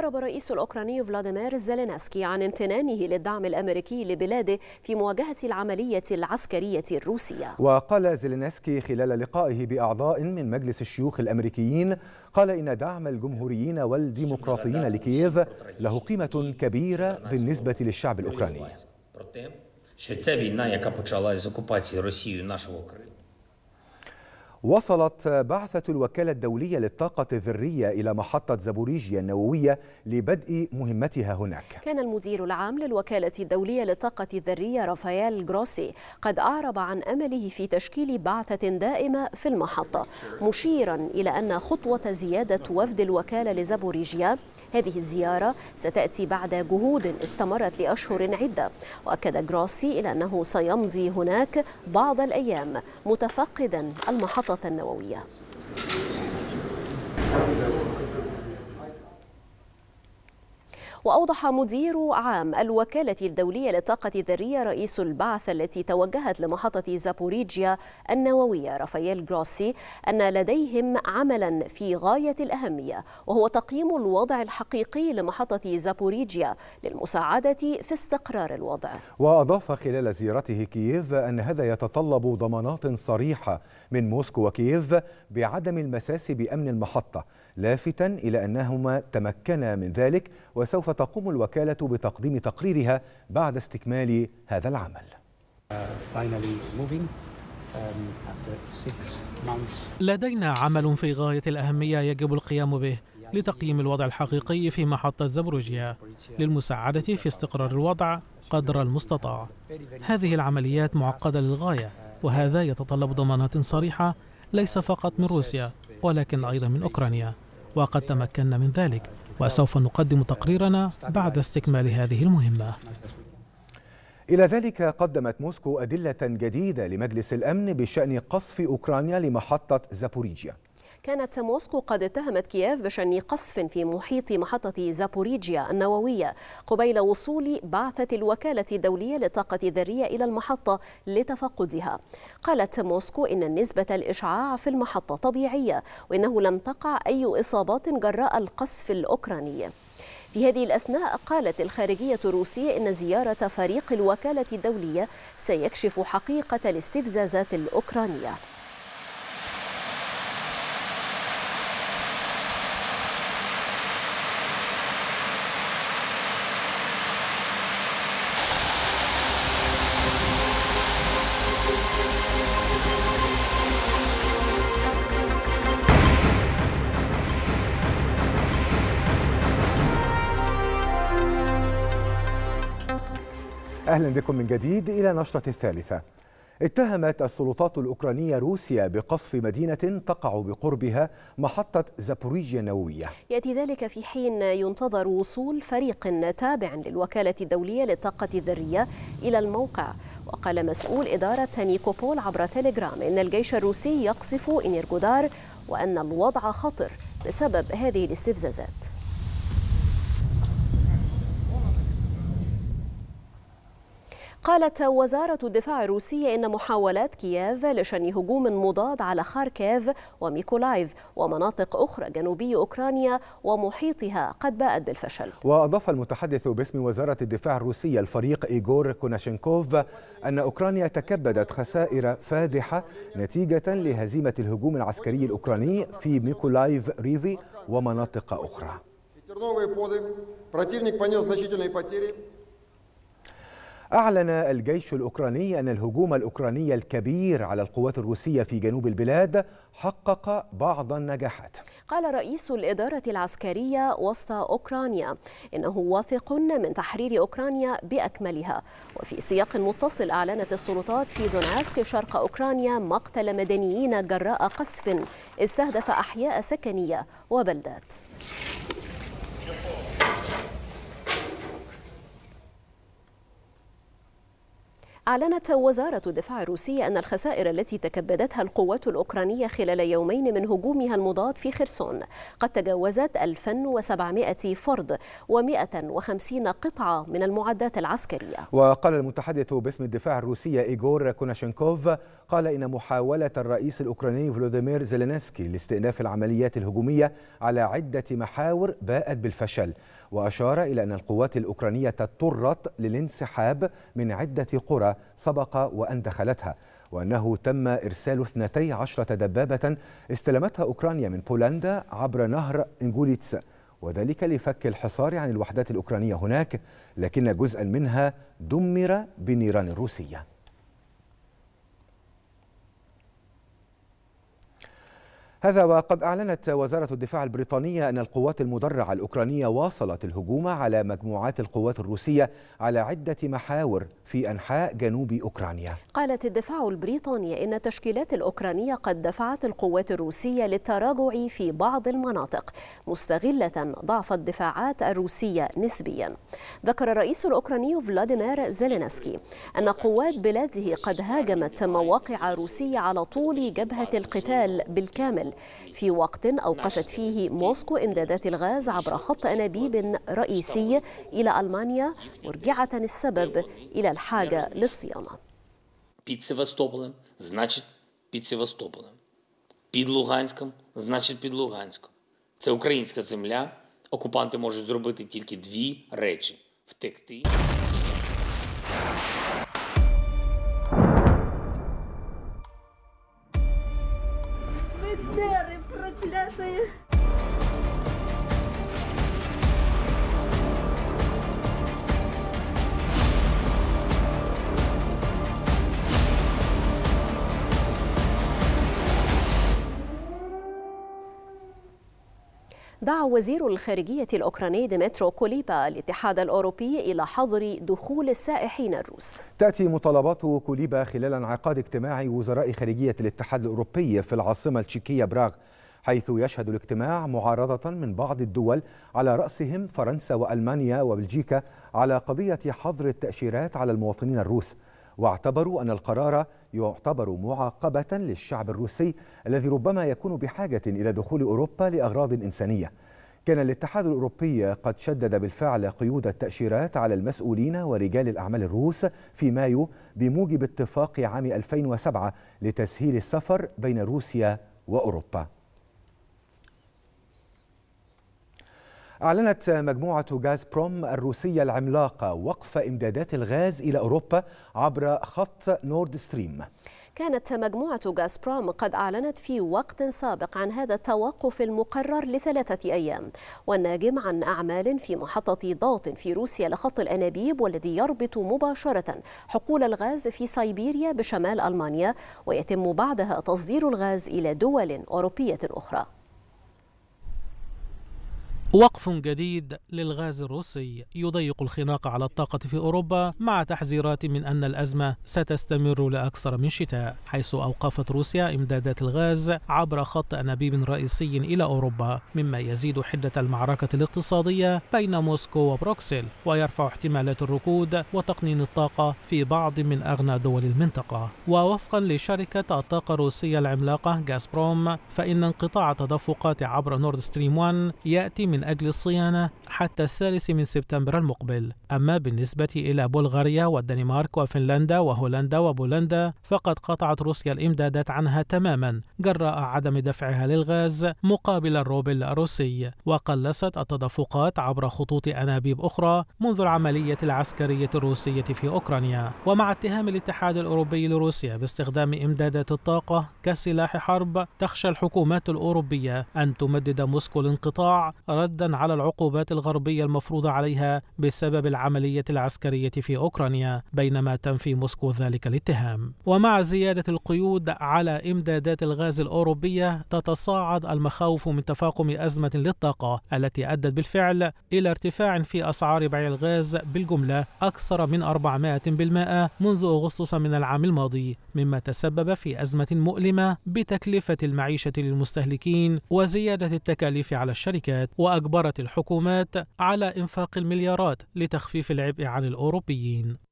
أعرب الرئيس الأوكراني فلاديمير زيلينسكي عن امتنانه للدعم الأمريكي لبلاده في مواجهة العملية العسكرية الروسية وقال زيلينسكي خلال لقائه بأعضاء من مجلس الشيوخ الأمريكيين قال إن دعم الجمهوريين والديمقراطيين لكييف له قيمة كبيرة بالنسبة للشعب الأوكراني وصلت بعثة الوكالة الدولية للطاقة الذرية إلى محطة زابوريجيا النووية لبدء مهمتها هناك كان المدير العام للوكالة الدولية للطاقة الذرية رافائيل جروسي قد أعرب عن أمله في تشكيل بعثة دائمة في المحطة مشيرا إلى أن خطوة زيادة وفد الوكالة لزابوريجيا هذه الزيارة ستأتي بعد جهود استمرت لأشهر عدة وأكد جروسي إلى أنه سيمضي هناك بعض الأيام متفقدا المحطة النووية وأوضح مدير عام الوكالة الدولية للطاقة الذرية رئيس البعث التي توجهت لمحطة زابوريجيا النووية رافائيل جروسي أن لديهم عملا في غاية الأهمية وهو تقييم الوضع الحقيقي لمحطة زابوريجيا للمساعدة في استقرار الوضع وأضاف خلال زيارته كييف أن هذا يتطلب ضمانات صريحة من موسكو وكييف بعدم المساس بأمن المحطة لافتا إلى أنهما تمكنا من ذلك وسوف تقوم الوكالة بتقديم تقريرها بعد استكمال هذا العمل um, لدينا عمل في غاية الأهمية يجب القيام به لتقييم الوضع الحقيقي في محطة زبروجيا للمساعدة في استقرار الوضع قدر المستطاع هذه العمليات معقدة للغاية وهذا يتطلب ضمانات صريحة ليس فقط من روسيا ولكن أيضا من أوكرانيا وقد تمكنا من ذلك وسوف نقدم تقريرنا بعد استكمال هذه المهمة إلى ذلك قدمت موسكو أدلة جديدة لمجلس الأمن بشأن قصف أوكرانيا لمحطة زابوريجيا كانت موسكو قد اتهمت كييف بشن قصف في محيط محطة زابوريجيا النووية قبيل وصول بعثة الوكالة الدولية للطاقة الذرية إلى المحطة لتفقدها قالت موسكو إن النسبة الإشعاع في المحطة طبيعية وإنه لم تقع أي إصابات جراء القصف الأوكراني في هذه الأثناء قالت الخارجية الروسية إن زيارة فريق الوكالة الدولية سيكشف حقيقة الاستفزازات الأوكرانية أهلا بكم من جديد إلى نشرة الثالثة اتهمت السلطات الأوكرانية روسيا بقصف مدينة تقع بقربها محطة زابوريجيا النووية يأتي ذلك في حين ينتظر وصول فريق تابع للوكالة الدولية للطاقة الذرية إلى الموقع وقال مسؤول إدارة نيكوبول عبر تليجرام إن الجيش الروسي يقصف إنيرجودار وأن الوضع خطر بسبب هذه الاستفزازات قالت وزارة الدفاع الروسية إن محاولات كييف لشن هجوم مضاد على خاركيف وميكولايف ومناطق أخرى جنوبي أوكرانيا ومحيطها قد باءت بالفشل وأضاف المتحدث باسم وزارة الدفاع الروسية الفريق إيغور كوناشينكوف أن أوكرانيا تكبدت خسائر فادحة نتيجة لهزيمة الهجوم العسكري الأوكراني في ميكولايف ريفي ومناطق أخرى. أعلن الجيش الأوكراني أن الهجوم الأوكراني الكبير على القوات الروسية في جنوب البلاد حقق بعض النجاحات قال رئيس الإدارة العسكرية وسط أوكرانيا إنه واثق من تحرير أوكرانيا بأكملها وفي سياق متصل أعلنت السلطات في دوناسك شرق أوكرانيا مقتل مدنيين جراء قصف استهدف أحياء سكنية وبلدات أعلنت وزارة الدفاع الروسية أن الخسائر التي تكبدتها القوات الأوكرانية خلال يومين من هجومها المضاد في خرسون قد تجاوزت 1700 فرد و150 قطعة من المعدات العسكرية وقال المتحدث باسم الدفاع الروسية إيغور كوناشينكوف قال إن محاولة الرئيس الأوكراني فلوديمير زيلينسكي لاستئناف العمليات الهجومية على عدة محاور باءت بالفشل وأشار إلى أن القوات الأوكرانية اضطرت للانسحاب من عدة قرى سبق وأن دخلتها وأنه تم إرسال 12 دبابة استلمتها أوكرانيا من بولندا عبر نهر إنجوليتس وذلك لفك الحصار عن الوحدات الأوكرانية هناك لكن جزءا منها دمر بالنيران الروسية هذا وقد أعلنت وزارة الدفاع البريطانية أن القوات المدرعة الأوكرانية واصلت الهجوم على مجموعات القوات الروسية على عدة محاور في أنحاء جنوب أوكرانيا قالت الدفاع البريطاني إن التشكيلات الأوكرانية قد دفعت القوات الروسية للتراجع في بعض المناطق مستغلة ضعف الدفاعات الروسية نسبيا ذكر الرئيس الأوكراني فلاديمير زيلينسكي أن قوات بلاده قد هاجمت مواقع روسية على طول جبهة القتال بالكامل العمل في وقت أوقفت فيه موسكو إمدادات الغاز عبر خط أنابيب رئيسي إلى ألمانيا مرجعة السبب إلى الحاجة للصيانة Під Севастополем значить під Севастополем. Під Луганськом значить під Луганськом. Це українська земля. Окупанти можуть зробити тільки дві речі: втекти. دعا وزير الخارجية الأوكراني ديمترو كوليبا الاتحاد الأوروبي إلى حظر دخول السائحين الروس تأتي مطالبات كوليبا خلال انعقاد اجتماع وزراء خارجية الاتحاد الأوروبي في العاصمة التشيكية براغ حيث يشهد الاجتماع معارضة من بعض الدول على رأسهم فرنسا وألمانيا وبلجيكا على قضية حظر التأشيرات على المواطنين الروس واعتبروا أن القرار يعتبر معاقبة للشعب الروسي الذي ربما يكون بحاجة إلى دخول أوروبا لأغراض إنسانية كان الاتحاد الأوروبي قد شدد بالفعل قيود التأشيرات على المسؤولين ورجال الأعمال الروس في مايو بموجب اتفاق عام 2007 لتسهيل السفر بين روسيا وأوروبا أعلنت مجموعة غاز بروم الروسية العملاقة وقف إمدادات الغاز إلى أوروبا عبر خط نورد ستريم كانت مجموعة غاز بروم قد أعلنت في وقت سابق عن هذا التوقف المقرر لثلاثة أيام والناجم عن أعمال في محطة ضغط في روسيا لخط الأنابيب والذي يربط مباشرة حقول الغاز في سيبيريا بشمال ألمانيا ويتم بعدها تصدير الغاز إلى دول أوروبية أخرى وقف جديد للغاز الروسي يضيق الخناق على الطاقة في أوروبا مع تحذيرات من أن الأزمة ستستمر لأكثر من شتاء حيث أوقفت روسيا إمدادات الغاز عبر خط أنابيب رئيسي إلى أوروبا مما يزيد حدة المعركة الاقتصادية بين موسكو وبروكسل ويرفع احتمالات الركود وتقنين الطاقة في بعض من أغنى دول المنطقة ووفقا لشركة الطاقة الروسية العملاقة غازبروم فإن انقطاع تدفقات عبر نورد ستريم 1 يأتي من من أجل الصيانة حتى الثالث من سبتمبر المقبل أما بالنسبة إلى بلغاريا والدنمارك وفنلندا وهولندا وبولندا فقد قطعت روسيا الإمدادات عنها تماما جراء عدم دفعها للغاز مقابل الروبل الروسي وقلصت التدفقات عبر خطوط أنابيب أخرى منذ العملية العسكرية الروسية في أوكرانيا ومع اتهام الاتحاد الأوروبي لروسيا باستخدام إمدادات الطاقة كسلاح حرب تخشى الحكومات الأوروبية أن تمدد موسكو الانقطاع رد ردا على العقوبات الغربية المفروضة عليها بسبب العملية العسكرية في أوكرانيا بينما تنفي موسكو ذلك الاتهام ومع زيادة القيود على إمدادات الغاز الأوروبية تتصاعد المخاوف من تفاقم أزمة للطاقة التي أدت بالفعل إلى ارتفاع في أسعار بيع الغاز بالجملة أكثر من 400% منذ أغسطس من العام الماضي مما تسبب في أزمة مؤلمة بتكلفة المعيشة للمستهلكين وزيادة التكاليف على الشركات وأ أجبرت الحكومات على إنفاق المليارات لتخفيف العبء عن الأوروبيين